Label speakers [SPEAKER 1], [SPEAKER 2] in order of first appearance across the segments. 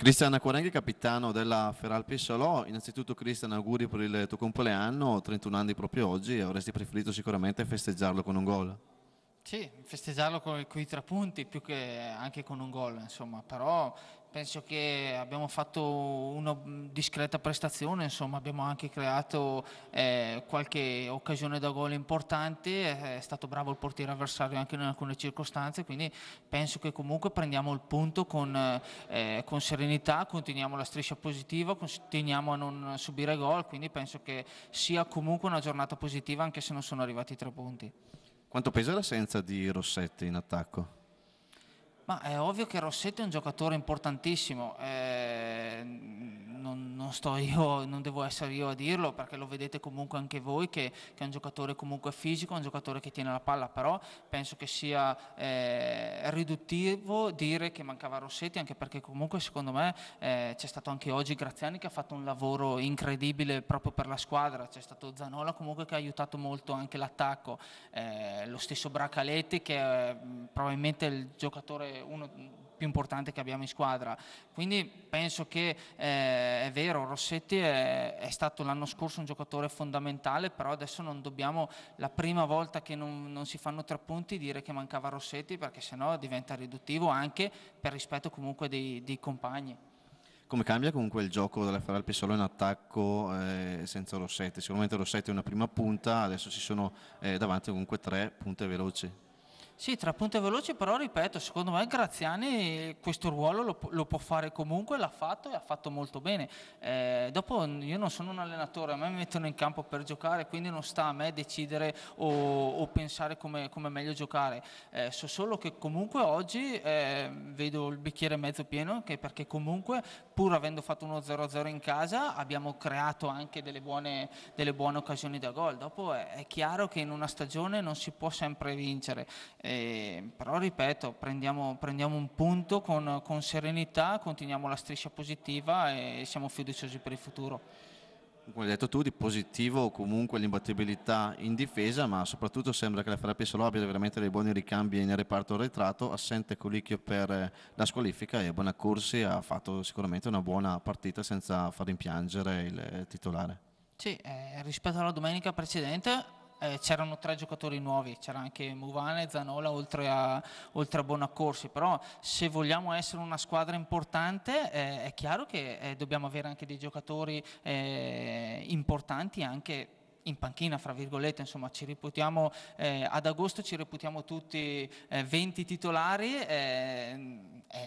[SPEAKER 1] Cristian Acquarenghi, capitano della Feral Pissolò, innanzitutto Cristian auguri per il tuo compleanno, 31 anni proprio oggi, avresti preferito sicuramente festeggiarlo con un gol?
[SPEAKER 2] Sì, festeggiarlo con, con i tre punti più che anche con un gol, insomma, però penso che abbiamo fatto una discreta prestazione, insomma, abbiamo anche creato eh, qualche occasione da gol importante, eh, è stato bravo il portiere avversario anche in alcune circostanze, quindi penso che comunque prendiamo il punto con, eh, con serenità, continuiamo la striscia positiva, continuiamo a non subire gol, quindi penso che sia comunque una giornata positiva anche se non sono arrivati tre punti.
[SPEAKER 1] Quanto pesa l'assenza di Rossetti in attacco?
[SPEAKER 2] Ma è ovvio che Rossetti è un giocatore importantissimo. Eh, non, non, sto io, non devo essere io a dirlo perché lo vedete comunque anche voi che, che è un giocatore comunque fisico, un giocatore che tiene la palla, però penso che sia eh, riduttivo dire che mancava Rossetti anche perché comunque secondo me eh, c'è stato anche oggi Graziani che ha fatto un lavoro incredibile proprio per la squadra, c'è stato Zanola comunque che ha aiutato molto anche l'attacco, eh, lo stesso Bracaletti che è probabilmente il giocatore uno più importante che abbiamo in squadra. Quindi penso che eh, è vero, Rossetti è, è stato l'anno scorso un giocatore fondamentale, però adesso non dobbiamo la prima volta che non, non si fanno tre punti dire che mancava Rossetti perché sennò diventa riduttivo anche per rispetto comunque dei, dei compagni.
[SPEAKER 1] Come cambia comunque il gioco della Feralpi solo in attacco eh, senza Rossetti? Sicuramente Rossetti è una prima punta, adesso ci sono eh, davanti comunque tre punte veloci.
[SPEAKER 2] Sì, tra punte veloci, però ripeto, secondo me Graziani questo ruolo lo, lo, può fare comunque, l'ha fatto e ha fatto molto bene. Eh, dopo io non sono un allenatore, a me mi mettono in campo per giocare, quindi non sta a me decidere o, o pensare come, come, meglio giocare. Eh, so solo che comunque oggi eh, vedo il bicchiere mezzo pieno, perché comunque pur avendo fatto uno 0-0 in casa abbiamo creato anche delle buone, delle buone occasioni da gol. Dopo è, è, chiaro che in una stagione non si può sempre vincere eh, però ripeto, prendiamo, prendiamo un punto con, con, serenità, continuiamo la striscia positiva e siamo fiduciosi per il futuro.
[SPEAKER 1] Come hai detto tu, di positivo comunque l'imbattibilità in difesa, ma soprattutto sembra che la Ferrari Solo abbia veramente dei buoni ricambi nel reparto arretrato, assente Colicchio per la squalifica e Bonaccorsi ha fatto sicuramente una buona partita senza far rimpiangere il titolare. Sì,
[SPEAKER 2] eh, rispetto alla domenica precedente eh, c'erano tre giocatori nuovi, c'era anche Muvane e Zanola oltre a, oltre a Bonaccorsi, però se vogliamo essere una squadra importante eh, è chiaro che eh, dobbiamo avere anche dei giocatori eh, importanti anche in panchina, fra virgolette, insomma, ci reputiamo, eh, ad agosto ci reputiamo tutti eh, 20 titolari, eh,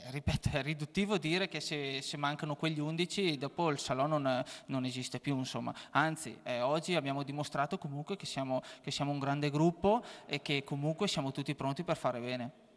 [SPEAKER 2] ripeto, è riduttivo dire che se, se, mancano quegli 11 dopo il Salò non, non esiste più, insomma. anzi eh, oggi abbiamo dimostrato comunque che siamo, che siamo un grande gruppo e che comunque siamo tutti pronti per fare bene.